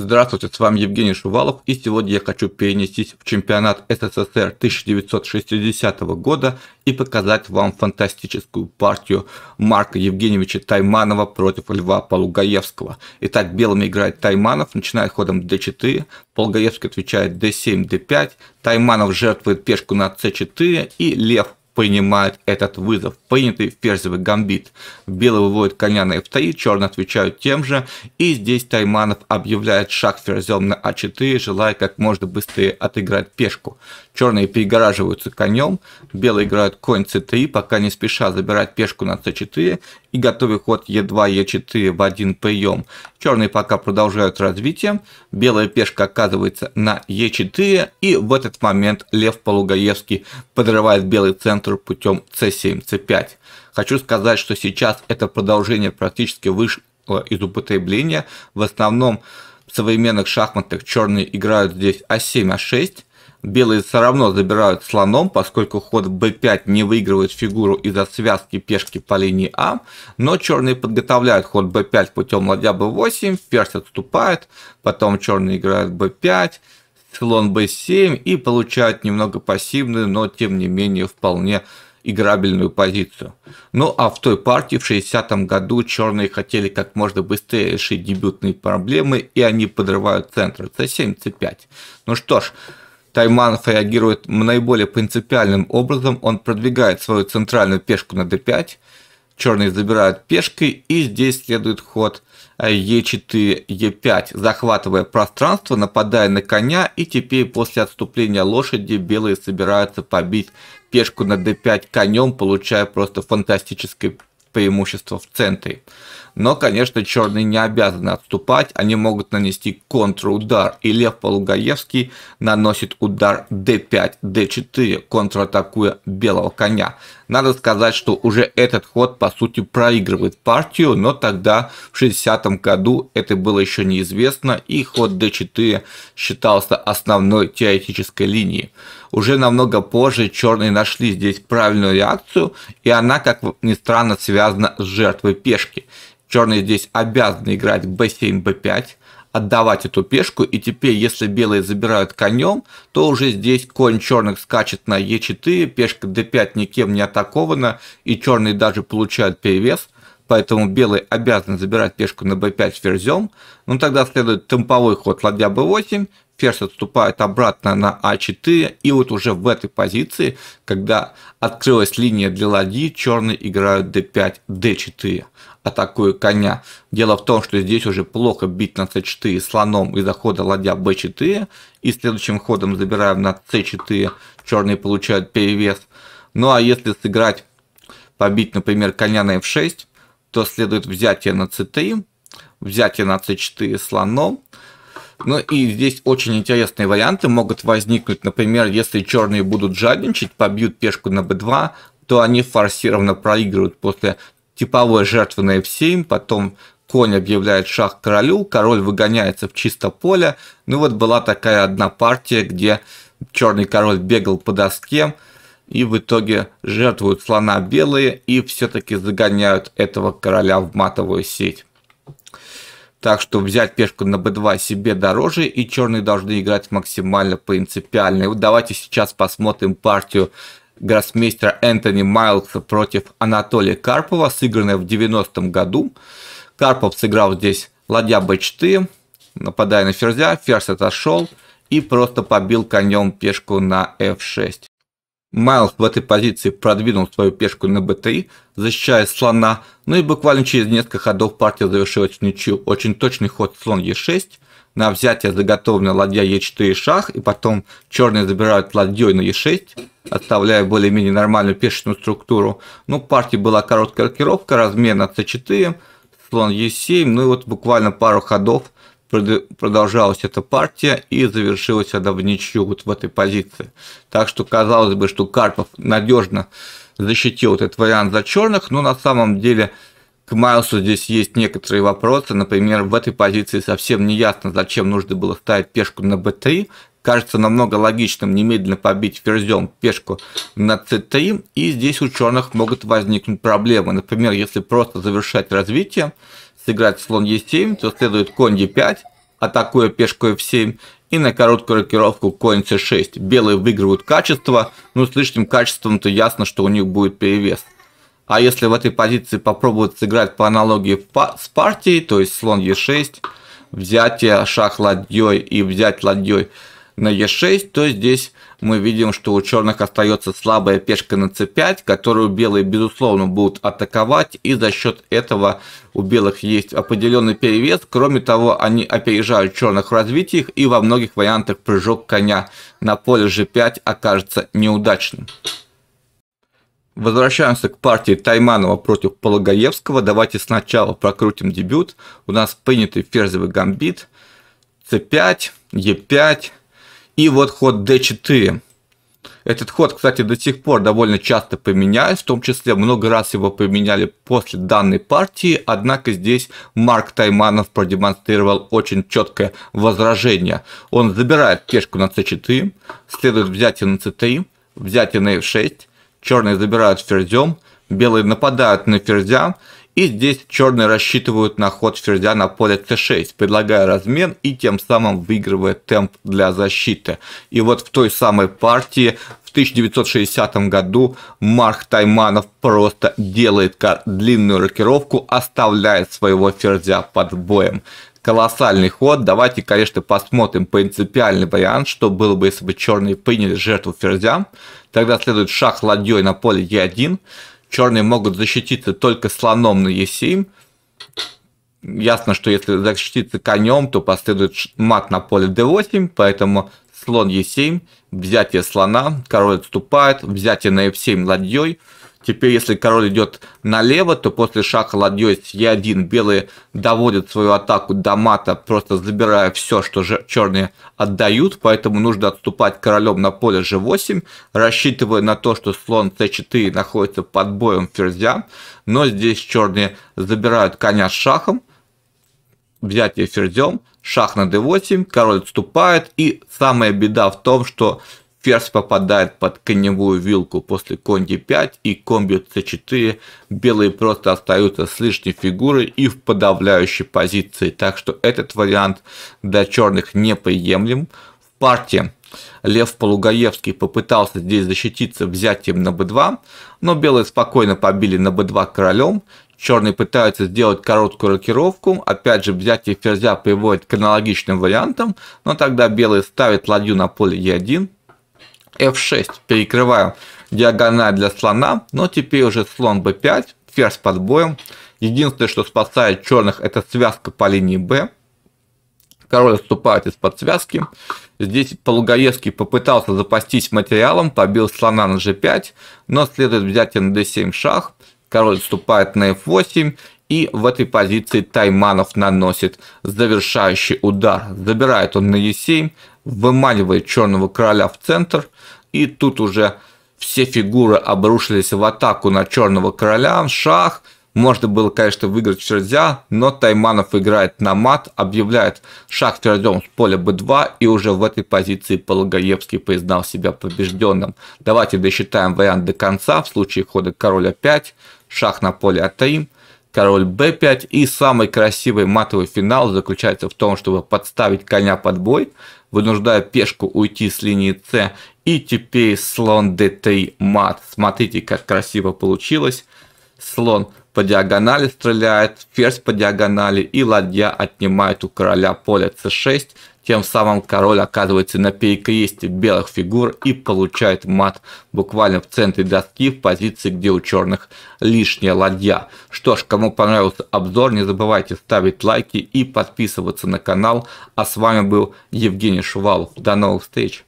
Здравствуйте, с вами Евгений Шувалов, и сегодня я хочу перенестись в чемпионат СССР 1960 года и показать вам фантастическую партию Марка Евгеньевича Тайманова против Льва Полугаевского. Итак, белыми играет Тайманов, начиная ходом d4, Полугаевский отвечает d7, d5, Тайманов жертвует пешку на c4, и Лев принимает этот вызов. Принятый ферзевый гамбит. Белый выводит коня на f3, черные отвечают тем же. И здесь Тайманов объявляет шаг ферзем на а4, желая как можно быстрее отыграть пешку. Черные перегораживаются конем, белые играют конь c3, пока не спеша забирать пешку на c4 и готовый ход Е2, Е4 в один прием. Черные пока продолжают развитие, белая пешка оказывается на Е4, и в этот момент Лев Полугаевский подрывает белый центр путем С7, С5. Хочу сказать, что сейчас это продолжение практически вышло из употребления. В основном в современных шахматах черные играют здесь А7, А6, Белые все равно забирают слоном, поскольку ход b5 не выигрывает фигуру из-за связки пешки по линии А, но черные подготовляют ход b5 путем ладья b8, ферзь отступает, потом черные играют b5, слон b7 и получают немного пассивную, но тем не менее вполне играбельную позицию. Ну а в той партии в 60-м году черные хотели как можно быстрее решить дебютные проблемы, и они подрывают центр c7, c5. Ну что ж, Тайманов реагирует наиболее принципиальным образом. Он продвигает свою центральную пешку на d5. Черные забирают пешкой, и здесь следует ход e4, э, e5, захватывая пространство, нападая на коня, и теперь после отступления лошади белые собираются побить пешку на d5 конем, получая просто фантастический преимущество в центре. Но, конечно, черные не обязаны отступать, они могут нанести контрудар, и Лев Полугаевский наносит удар d5, d4, контратакуя белого коня. Надо сказать, что уже этот ход по сути проигрывает партию, но тогда в 60-м году это было еще неизвестно и ход d4 считался основной теоретической линией. Уже намного позже черные нашли здесь правильную реакцию и она, как ни странно, связана с жертвой пешки. Черные здесь обязаны играть b7, b5, отдавать эту пешку, и теперь, если белые забирают конем, то уже здесь конь черных скачет на Е4, пешка d5 никем не атакована, и черные даже получают перевес, поэтому белые обязаны забирать пешку на b5 ферзем, но ну, тогда следует темповой ход ладья b8, ферзь отступает обратно на а4, и вот уже в этой позиции, когда открылась линия для ладьи, черные играют d5, d4 атакую коня. Дело в том, что здесь уже плохо бить на c4 слоном из-за хода ладья b4, и следующим ходом забираем на c4, черные получают перевес. Ну а если сыграть, побить, например, коня на f6, то следует взятие на c3, взятие на c4 слоном, ну и здесь очень интересные варианты могут возникнуть. Например, если черные будут жадничать, побьют пешку на b2, то они форсированно проигрывают после типовой жертвы на f7, потом конь объявляет шах королю, король выгоняется в чисто поле. Ну вот была такая одна партия, где черный король бегал по доске, и в итоге жертвуют слона белые и все-таки загоняют этого короля в матовую сеть. Так что взять пешку на b2 себе дороже, и черные должны играть максимально принципиально. вот давайте сейчас посмотрим партию гроссмейстера Энтони Майлса против Анатолия Карпова, сыгранная в 90-м году. Карпов сыграл здесь ладья b4, нападая на ферзя, ферзь отошел и просто побил конем пешку на f6. Майлз в этой позиции продвинул свою пешку на b3, защищая слона, ну и буквально через несколько ходов партия завершилась в ничью. Очень точный ход слон e6, на взятие заготовленной ладья Е4 шах, и потом черные забирают ладьей на Е6, оставляя более-менее нормальную пешечную структуру. Ну, партии была короткая рокировка, размен на 4 слон Е7, ну и вот буквально пару ходов продолжалась эта партия и завершилась она в ничью вот в этой позиции. Так что казалось бы, что Карпов надежно защитил этот вариант за черных, но на самом деле к Майлсу здесь есть некоторые вопросы. Например, в этой позиции совсем не ясно, зачем нужно было ставить пешку на b3. Кажется намного логичным немедленно побить ферзем пешку на c3. И здесь у черных могут возникнуть проблемы. Например, если просто завершать развитие, сыграть слон e7, то следует конь e5, атакуя пешку f7, и на короткую рокировку конь c6. Белые выигрывают качество, но с лишним качеством-то ясно, что у них будет перевес – а если в этой позиции попробовать сыграть по аналогии с партией, то есть слон Е6, взятие шах ладьей и взять ладьей на Е6, то здесь мы видим, что у черных остается слабая пешка на c5, которую белые, безусловно, будут атаковать, и за счет этого у белых есть определенный перевес. Кроме того, они опережают черных в развитии, и во многих вариантах прыжок коня на поле g5 окажется неудачным. Возвращаемся к партии Тайманова против Пологаевского. Давайте сначала прокрутим дебют. У нас принятый ферзевый гамбит. c5, e5 и вот ход d4. Этот ход, кстати, до сих пор довольно часто применяют, в том числе много раз его применяли после данной партии, однако здесь Марк Тайманов продемонстрировал очень четкое возражение. Он забирает пешку на c4, следует взятие на c3, взятие на f6, э черные забирают ферзем, белые нападают на ферзя, и здесь черные рассчитывают на ход ферзя на поле c6, предлагая размен и тем самым выигрывая темп для защиты. И вот в той самой партии в 1960 году Марк Тайманов просто делает длинную рокировку, оставляет своего ферзя под боем колоссальный ход. Давайте, конечно, посмотрим принципиальный вариант, что было бы, если бы черные приняли жертву ферзя. Тогда следует шах ладьей на поле Е1. Черные могут защититься только слоном на Е7. Ясно, что если защититься конем, то последует мат на поле d8, поэтому слон e7, взятие слона, король отступает, взятие на f7 ладьей – Теперь, если король идет налево, то после шаха ладьей с Е1 белые доводят свою атаку до мата, просто забирая все, что черные отдают, поэтому нужно отступать королем на поле G8, рассчитывая на то, что слон C4 находится под боем ферзя, но здесь черные забирают коня с шахом, взятие ферзем, шах на d8, король отступает, и самая беда в том, что ферзь попадает под коневую вилку после конь d5 и комби бьет c4, белые просто остаются с лишней фигурой и в подавляющей позиции, так что этот вариант для черных неприемлем. В партии Лев Полугаевский попытался здесь защититься взятием на b2, но белые спокойно побили на b2 королем, черные пытаются сделать короткую рокировку, опять же взятие ферзя приводит к аналогичным вариантам, но тогда белые ставят ладью на поле e1, f6, перекрываем диагональ для слона, но теперь уже слон b5, ферзь под боем. Единственное, что спасает черных, это связка по линии b. Король отступает из-под связки. Здесь Полугаевский попытался запастись материалом, побил слона на g5, но следует взять на d7 шах. Король отступает на f8, и в этой позиции Тайманов наносит завершающий удар. Забирает он на e7, выманивает черного короля в центр, и тут уже все фигуры обрушились в атаку на черного короля, шах, можно было, конечно, выиграть черзя, но Тайманов играет на мат, объявляет шаг черзем с поля b2, и уже в этой позиции Пологоевский признал себя побежденным. Давайте досчитаем вариант до конца, в случае хода короля 5, шах на поле а3, король b5. И самый красивый матовый финал заключается в том, чтобы подставить коня под бой, вынуждая пешку уйти с линии c. И теперь слон d3 мат. Смотрите, как красиво получилось. Слон по диагонали стреляет, ферзь по диагонали и ладья отнимает у короля поле c6. Тем самым король оказывается на перекресте белых фигур и получает мат буквально в центре доски в позиции, где у черных лишняя ладья. Что ж, кому понравился обзор, не забывайте ставить лайки и подписываться на канал. А с вами был Евгений Шувалов. До новых встреч!